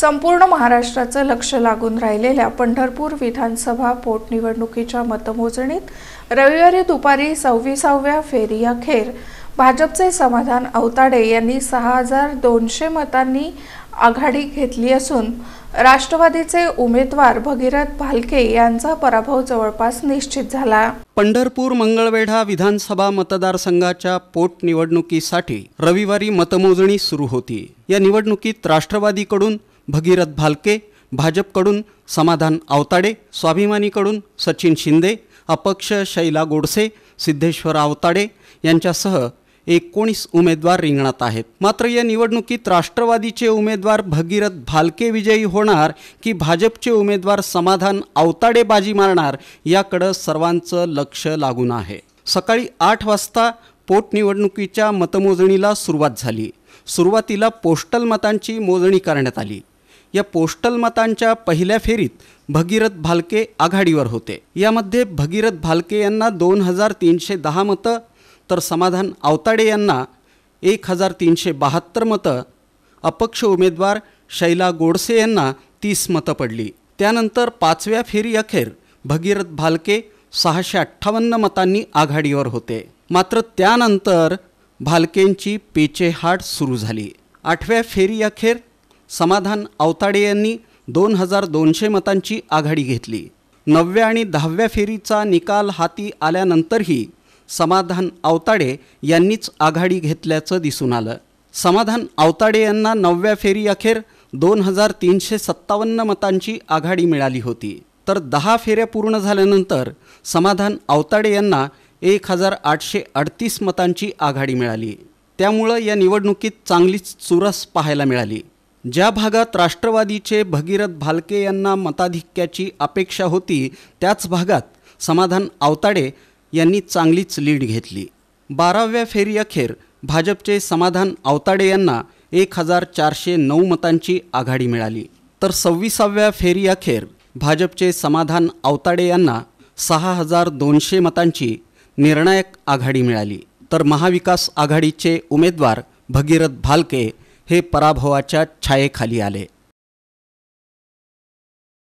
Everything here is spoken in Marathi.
संपूर्ण महाराष्ट्राचं लक्ष लागून राहिलेल्या पंढरपूर विधानसभा पोटनिवडणुकीच्या मतमोजणीत रविवारी दुपारी सव्वीसाव्या फेरी अखेर भाजपचे समाधान अवताडे यांनी सहा हजार दोनशे मतांनी आघाडी घेतली असून राष्ट्रवादीचे उमेदवार भगीरथ भालके यांचा पराभव जवळपास निश्चित झाला पंढरपूर मंगळवेढा विधानसभा मतदारसंघाच्या पोटनिवडणुकीसाठी रविवारी मतमोजणी सुरू होती या निवडणुकीत राष्ट्रवादीकडून भगीरथ भालके भाजपकडून समाधान आवताडे स्वाभिमानीकडून सचिन शिंदे अपक्ष शैला गोडसे सिद्धेश्वर आवताडे यांच्यासह एकोणीस उमेदवार रिंगणात आहेत मात्र या निवडणुकीत राष्ट्रवादीचे उमेदवार भगीरथ भालके विजयी होणार की भाजपचे उमेदवार समाधान आवताडे बाजी मारणार याकडं सर्वांचं लक्ष लागून आहे सकाळी आठ वाजता पोटनिवडणुकीच्या मतमोजणीला सुरुवात झाली सुरुवातीला पोस्टल मतांची मोजणी करण्यात आली या पोस्टल मतांच्या पहिल्या फेरीत भगीरथ भालके आघाडीवर होते यामध्ये भगीरथ भालके यांना दोन हजार तीनशे दहा मतं तर समाधान आवताडे यांना एक हजार तीनशे बहात्तर मतं अपक्ष उमेदवार शैला गोडसे यांना तीस मतं पडली त्यानंतर पाचव्या फेरी अखेर भगीरथ भालके सहाशे अठ्ठावन्न मतांनी आघाडीवर होते मात्र त्यानंतर भालकेंची पेचेहाट सुरू झाली आठव्या फेरी अखेर समाधान अवताडे यांनी दोन हजार दोनशे मतांची आघाडी घेतली नवव्या आणि दहाव्या फेरीचा निकाल हाती आल्यानंतरही समाधान अवताडे यांनीच आघाडी घेतल्याचं दिसून आलं समाधान अवताडे यांना नवव्या फेरी अखेर दोन हजार तीनशे सत्तावन्न मतांची आघाडी मिळाली होती तर दहा फेऱ्या पूर्ण झाल्यानंतर समाधान अवताडे यांना एक हजार आठशे अडतीस मतांची आघाडी मिळाली त्यामुळं या निवडणुकीत चांगलीच चुरस पाहायला मिळाली ज्या भागात राष्ट्रवादीचे भगीरथ भालके यांना मताधिक्याची अपेक्षा होती त्याच भागात समाधान आवताडे यांनी चांगलीच लीड घेतली बाराव्या फेरी अखेर भाजपचे समाधान आवताडे यांना एक हजार चारशे नऊ मतांची आघाडी मिळाली तर सव्वीसाव्या फेरी अखेर भाजपचे समाधान आवताडे यांना सहा हजार दोनशे मतांची निर्णायक आघाडी मिळाली तर महाविकास आघाडीचे उमेदवार भगीरथ भालके हे पराभवाच्या छायेखाली आले